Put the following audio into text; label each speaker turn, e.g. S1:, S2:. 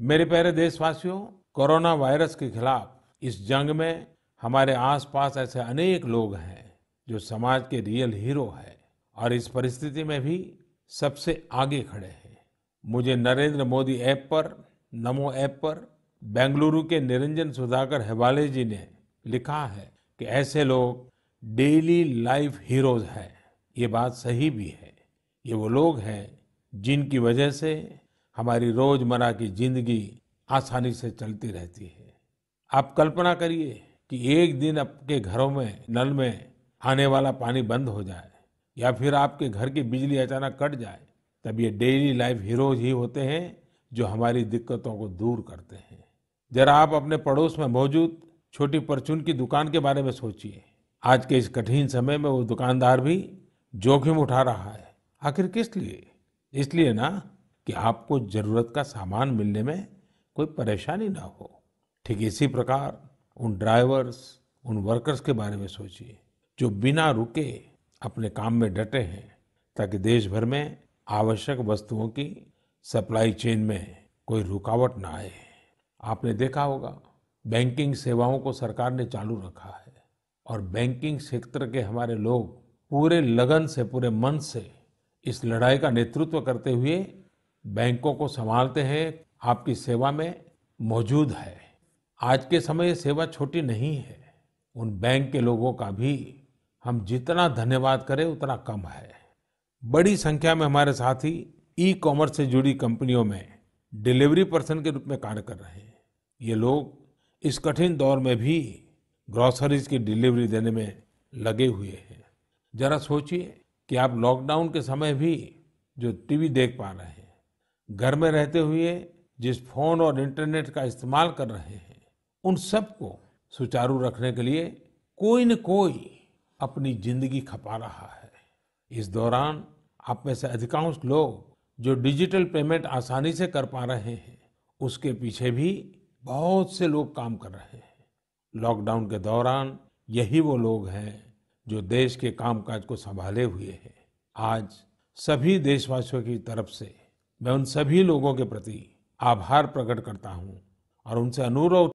S1: मेरे प्यारे देशवासियों कोरोना वायरस के खिलाफ इस जंग में हमारे आसपास ऐसे अनेक लोग हैं जो समाज के रियल हीरो हैं और इस परिस्थिति में भी सबसे आगे खड़े हैं मुझे नरेंद्र मोदी ऐप पर नमो ऐप पर बेंगलुरु के निरंजन सुधाकर हेवाले जी ने लिखा है कि ऐसे लोग डेली लाइफ हीरोज हैं ये बात सही भी है ये वो लोग हैं जिनकी वजह से हमारी रोजमर्रा की जिंदगी आसानी से चलती रहती है आप कल्पना करिए कि एक दिन आपके घरों में नल में आने वाला पानी बंद हो जाए या फिर आपके घर की बिजली अचानक कट जाए तब ये डेली लाइफ हीरोज ही होते हैं जो हमारी दिक्कतों को दूर करते हैं जरा आप अपने पड़ोस में मौजूद छोटी परचून की दुकान के बारे में सोचिए आज के इस कठिन समय में वो दुकानदार भी जोखिम उठा रहा है आखिर किस लिए इसलिए ना कि आपको जरूरत का सामान मिलने में कोई परेशानी ना हो ठीक इसी प्रकार उन ड्राइवर्स उन वर्कर्स के बारे में सोचिए जो बिना रुके अपने काम में डटे हैं ताकि देश भर में आवश्यक वस्तुओं की सप्लाई चेन में कोई रुकावट ना आए आपने देखा होगा बैंकिंग सेवाओं को सरकार ने चालू रखा है और बैंकिंग क्षेत्र के हमारे लोग पूरे लगन से पूरे मन से इस लड़ाई का नेतृत्व करते हुए बैंकों को संभालते हैं आपकी सेवा में मौजूद है आज के समय सेवा छोटी नहीं है उन बैंक के लोगों का भी हम जितना धन्यवाद करें उतना कम है बड़ी संख्या में हमारे साथी ई कॉमर्स से जुड़ी कंपनियों में डिलीवरी पर्सन के रूप में कार्य कर रहे हैं ये लोग इस कठिन दौर में भी ग्रॉसरीज की डिलीवरी देने में लगे हुए हैं जरा सोचिए कि आप लॉकडाउन के समय भी जो टीवी देख पा रहे हैं घर में रहते हुए जिस फोन और इंटरनेट का इस्तेमाल कर रहे हैं उन सबको सुचारू रखने के लिए कोई न कोई अपनी जिंदगी खपा रहा है इस दौरान आप में से अधिकांश लोग जो डिजिटल पेमेंट आसानी से कर पा रहे हैं उसके पीछे भी बहुत से लोग काम कर रहे हैं लॉकडाउन के दौरान यही वो लोग हैं जो देश के कामकाज को संभाले हुए हैं आज सभी देशवासियों की तरफ से मैं उन सभी लोगों के प्रति आभार प्रकट करता हूँ और उनसे अनुरोध